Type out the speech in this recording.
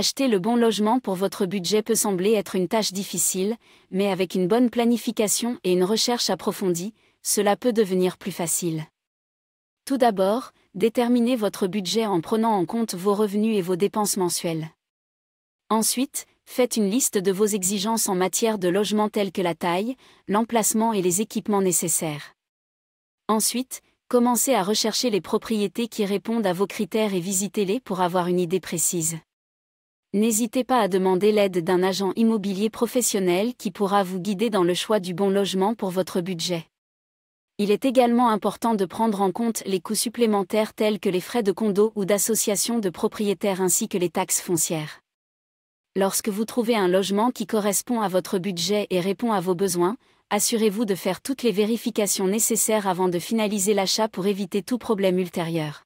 Acheter le bon logement pour votre budget peut sembler être une tâche difficile, mais avec une bonne planification et une recherche approfondie, cela peut devenir plus facile. Tout d'abord, déterminez votre budget en prenant en compte vos revenus et vos dépenses mensuelles. Ensuite, faites une liste de vos exigences en matière de logement telles que la taille, l'emplacement et les équipements nécessaires. Ensuite, commencez à rechercher les propriétés qui répondent à vos critères et visitez-les pour avoir une idée précise. N'hésitez pas à demander l'aide d'un agent immobilier professionnel qui pourra vous guider dans le choix du bon logement pour votre budget. Il est également important de prendre en compte les coûts supplémentaires tels que les frais de condo ou d'association de propriétaires ainsi que les taxes foncières. Lorsque vous trouvez un logement qui correspond à votre budget et répond à vos besoins, assurez-vous de faire toutes les vérifications nécessaires avant de finaliser l'achat pour éviter tout problème ultérieur.